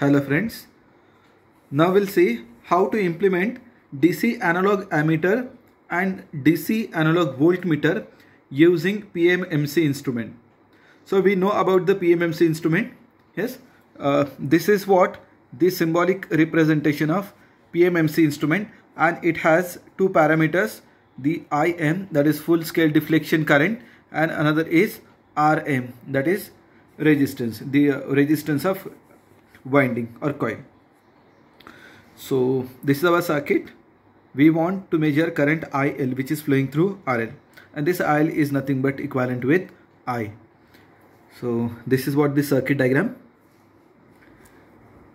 Hello friends. Now we'll see how to implement DC analog ammeter and DC analog voltmeter using PMMC instrument. So we know about the PMMC instrument. Yes, uh, this is what the symbolic representation of PMMC instrument and it has two parameters the IM that is full scale deflection current and another is RM that is resistance the uh, resistance of winding or coil. So this is our circuit. We want to measure current IL which is flowing through RL and this IL is nothing but equivalent with I. So this is what the circuit diagram.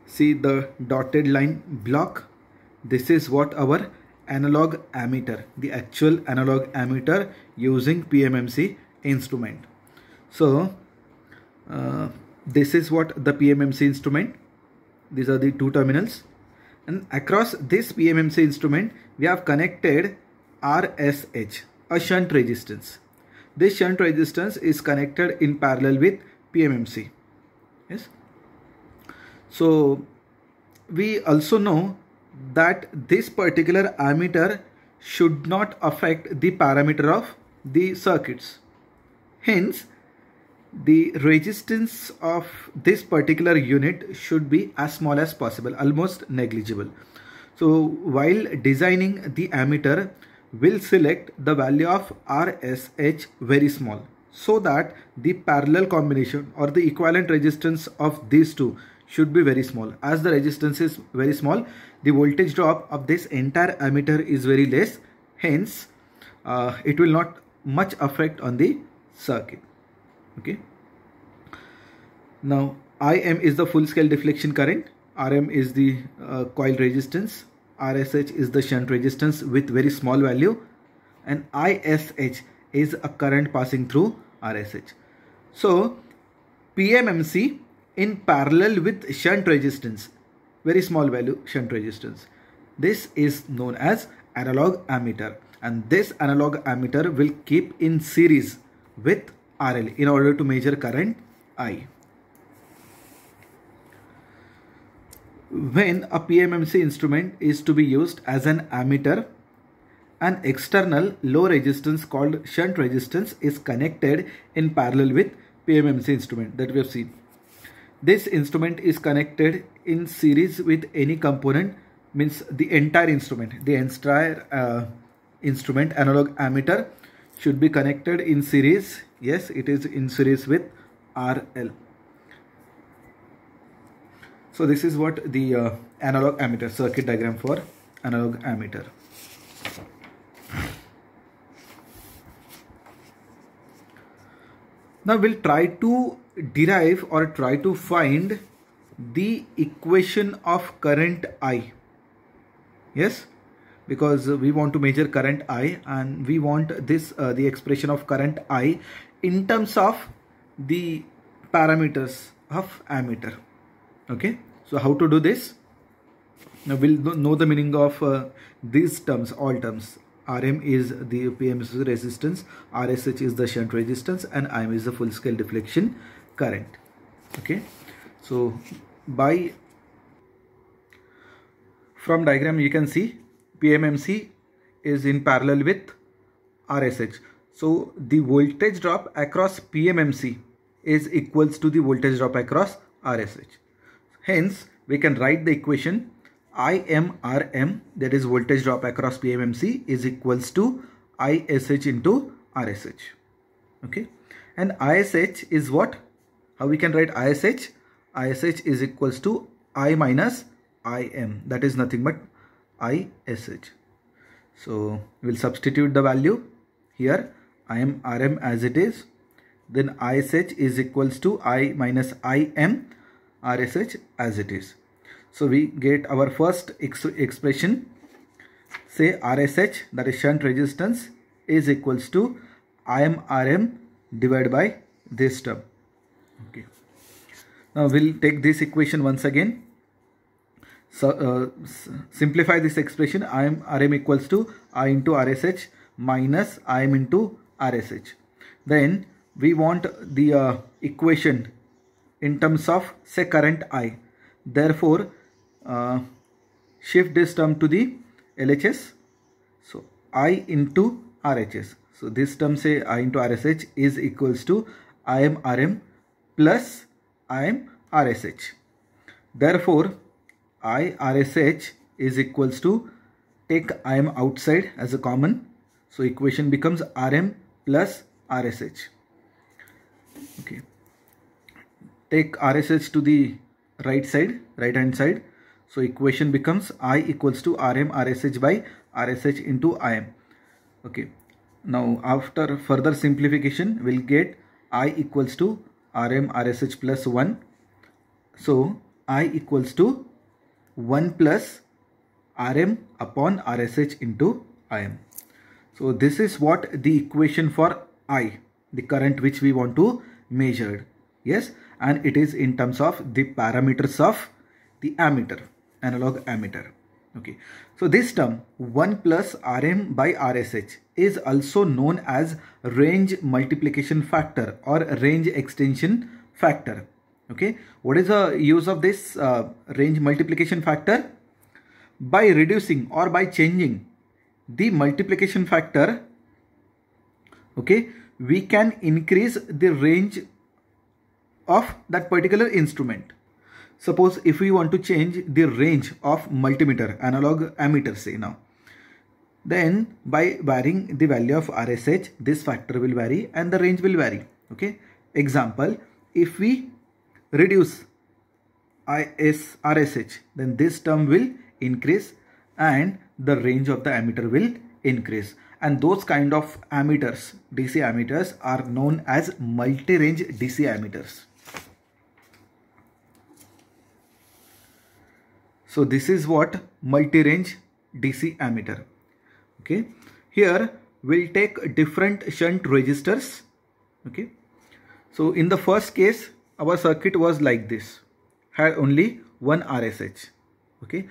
See the dotted line block. This is what our analog ammeter, the actual analog ammeter using PMMC instrument. So uh, this is what the PMMC instrument these are the two terminals and across this PMMC instrument we have connected RSH a shunt resistance this shunt resistance is connected in parallel with PMMC yes so we also know that this particular ammeter should not affect the parameter of the circuits hence the resistance of this particular unit should be as small as possible almost negligible so while designing the ammeter we'll select the value of RSH very small so that the parallel combination or the equivalent resistance of these two should be very small as the resistance is very small the voltage drop of this entire ammeter is very less hence uh, it will not much affect on the circuit okay now im is the full scale deflection current rm is the uh, coil resistance rsh is the shunt resistance with very small value and ish is a current passing through rsh so pmmc in parallel with shunt resistance very small value shunt resistance this is known as analog ammeter and this analog ammeter will keep in series with RL in order to measure current I. When a PMMC instrument is to be used as an ammeter, an external low resistance called shunt resistance is connected in parallel with PMMC instrument that we have seen. This instrument is connected in series with any component means the entire instrument, the entire uh, instrument analog ammeter should be connected in series Yes, it is in series with RL. So this is what the uh, analog ammeter circuit diagram for analog ammeter. Now we'll try to derive or try to find the equation of current I. Yes, because we want to measure current I and we want this uh, the expression of current I in terms of the parameters of ammeter okay so how to do this now we'll know the meaning of uh, these terms all terms rm is the pms resistance rsh is the shunt resistance and im is the full scale deflection current okay so by from diagram you can see pmmc is in parallel with rsh so the voltage drop across PMMC is equals to the voltage drop across RSH. Hence, we can write the equation IMRM that is voltage drop across PMMC is equals to ISH into RSH. Okay. And ISH is what? How we can write ISH? ISH is equals to I minus IM. That is nothing but ISH. So, we will substitute the value here im rm as it is then ish is equals to i minus im rsh as it is so we get our first ex expression say rsh that is shunt resistance is equals to im rm divided by this term okay now we'll take this equation once again so uh, simplify this expression I M R M rm equals to i into rsh minus im into RSH. Then we want the uh, equation in terms of say current I. Therefore, uh, shift this term to the LHS. So I into RHS. So this term say I into RSH is equals to IM RM plus IM RSH. Therefore, I RSH is equals to take IM outside as a common. So equation becomes RM plus RSH. Okay. Take RSH to the right side, right hand side. So equation becomes I equals to RM RSH by RSH into IM. Okay. Now after further simplification, we'll get I equals to RM RSH plus 1. So I equals to 1 plus RM upon RSH into IM. So this is what the equation for I, the current which we want to measure. Yes, and it is in terms of the parameters of the ammeter, analog ammeter. Okay, so this term 1 plus Rm by RSH is also known as range multiplication factor or range extension factor. Okay, what is the use of this uh, range multiplication factor? By reducing or by changing the multiplication factor okay we can increase the range of that particular instrument suppose if we want to change the range of multimeter analog ammeter say now then by varying the value of RSH this factor will vary and the range will vary okay example if we reduce IS RSH then this term will increase and the range of the ammeter will increase and those kind of ammeters DC ammeters are known as multi-range DC ammeters. So this is what multi-range DC ammeter okay here we'll take different shunt registers okay so in the first case our circuit was like this had only one RSH okay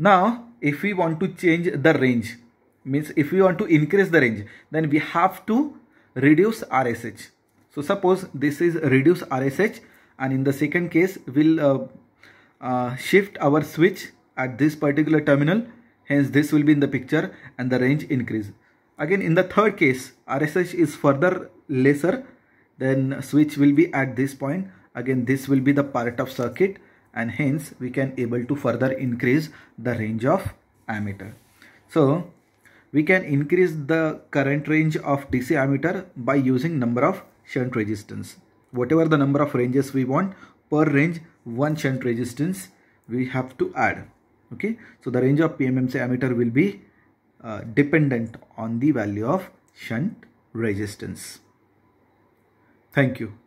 now, if we want to change the range, means if we want to increase the range, then we have to reduce RSH. So suppose this is reduce RSH and in the second case, we'll uh, uh, shift our switch at this particular terminal. Hence, this will be in the picture and the range increase. Again, in the third case, RSH is further lesser, then switch will be at this point. Again, this will be the part of circuit and hence we can able to further increase the range of ammeter. So we can increase the current range of DC ammeter by using number of shunt resistance. Whatever the number of ranges we want per range one shunt resistance we have to add. Okay, so the range of PMMC ammeter will be uh, dependent on the value of shunt resistance. Thank you.